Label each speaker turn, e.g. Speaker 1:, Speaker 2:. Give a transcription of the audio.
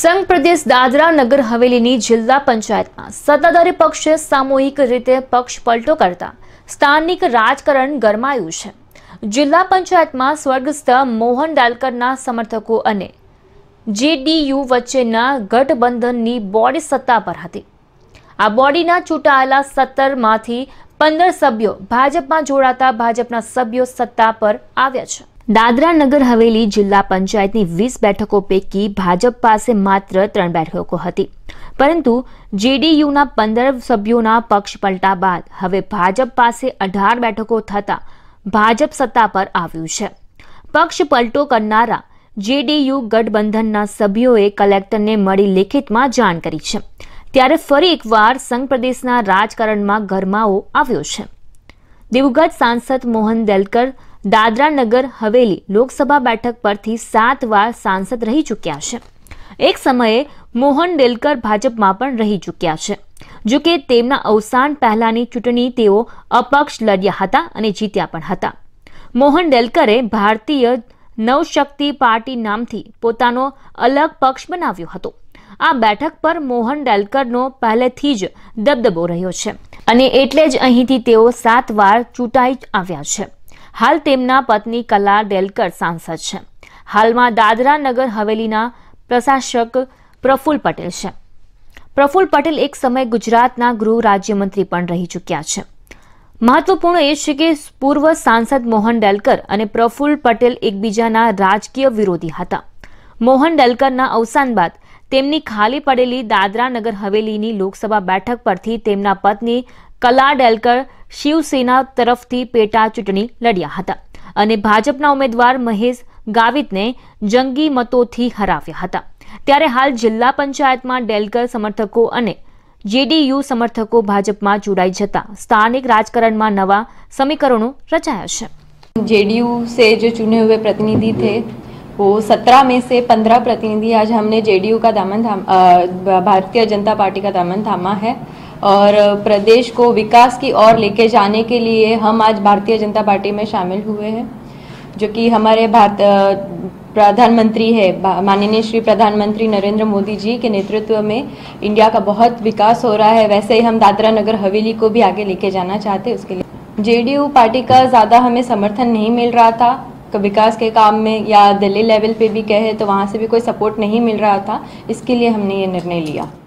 Speaker 1: સંઘ પ્રદેશ દાદરા નગર હવેલીની જિલ્લા પંચાયતમાં સત્તાધારી પક્ષે સામૂહિક રીતે પક્ષ પલટો કરતા સ્થાનિક રાજકારણ ગરમાયું છે જિલ્લા પંચાયતમાં સ્વર્ગસ્થ મોહન ડાલકરના સમર્થકો અને જેડીયુ વચ્ચેના ગઠબંધનની બોડી સત્તા પર હતી આ બોડીના ચૂંટાયેલા સત્તરમાંથી પંદર સભ્યો ભાજપમાં જોડાતા ભાજપના સભ્યો સત્તા પર આવ્યા છે દાદરા નગર હવેલી જિલ્લા પંચાયતની વીસ બેઠકો પૈકી ભાજપ પાસે માત્ર ત્રણ બેઠકો હતી પરંતુ જેડીયુના પંદર સભ્યોના પક્ષ પલટા બાદ હવે ભાજપ પાસે અઢાર બેઠકો થતાં ભાજપ સત્તા પર આવ્યું છે પક્ષ પલટો કરનારા જેડીયુ ગઠબંધનના સભ્યોએ કલેક્ટરને મળી લેખિતમાં જાણ કરી છે ત્યારે ફરી એકવાર સંઘ પ્રદેશના રાજકારણમાં ગરમાવો આવ્યો છે દિવગત સાંસદ મોહન દેલકર દાદરા નગર હવેલી લોકસભા બેઠક પરથી સાત વાર સાંસદ રહી ચૂક્યા છે એક સમયે મોહન ડેલકર ભાજપમાં પણ રહી ચૂક્યા છે જો કે તેમના અવસાન પહેલાંની ચૂંટણી તેઓ અપક્ષ લડ્યા હતા અને જીત્યા પણ હતા મોહન ડેલકરે ભારતીય નવશક્તિ પાર્ટી નામથી પોતાનો અલગ પક્ષ બનાવ્યો હતો આ બેઠક પર મોહન ડેલકરનો પહેલેથી જ દબદબો રહ્યો છે અને એટલે જ અહીંથી તેઓ સાત વાર ચૂંટાઈ આવ્યા છે હાલ તેમના પત્ની કલા ડેલકર સાંસદ છે હાલમાં દાદરા નગર હવેલીના પ્રશાસક પ્રફુલ પટેલ છે પ્રફુલ પટેલ એક સમય ગુજરાતના ગૃહ રાજ્યમંત્રી પણ રહી ચૂક્યા છે મહત્વપૂર્ણ એ છે કે પૂર્વ સાંસદ મોહન ડેલકર અને પ્રફુલ પટેલ એકબીજાના રાજકીય વિરોધી હતા મોહન ડેલકરના અવસાન બાદ તેમની ખાલી પડેલી દાદરા નગર હવેલીની લોકસભા બેઠક પરથી તેમના પત્ની કલા ડેલકર શિવસેના તરફથી પેટા ચૂંટણી લડ્યા હતા અને ભાજપના ઉમેદવાર મહેશ ગાવિતને જંગી મતોથી હરાવ્યા હતા ત્યારે હાલ જિલ્લા પંચાયતમાં ડેલકર સમર્થકો અને જેડીયુ સમર્થકો ભાજપમાં જોડાઈ જતા સ્થાનિક રાજકારણમાં નવા સમીકરણો રચાયા છે જેડીયુ से जो चुने हुए प्रतिनिधि थे को 17 में से 15 प्रतिनिधि आज हमने जेडीयू
Speaker 2: का दामन थाम भारतीय जनता पार्टी का दामन थामा है और प्रदेश को विकास की ओर लेके जाने के लिए हम आज भारतीय जनता पार्टी में शामिल हुए हैं जो कि हमारे भारत प्रधानमंत्री है माननीय श्री प्रधानमंत्री नरेंद्र मोदी जी के नेतृत्व में इंडिया का बहुत विकास हो रहा है वैसे ही हम दादरा नगर हवेली को भी आगे लेके जाना चाहते उसके लिए जेडीयू पार्टी का ज़्यादा हमें समर्थन नहीं मिल रहा था विकास के काम में या दिल्ली लेवल पे भी कहे तो वहाँ से भी कोई सपोर्ट नहीं मिल रहा था इसके लिए हमने ये निर्णय लिया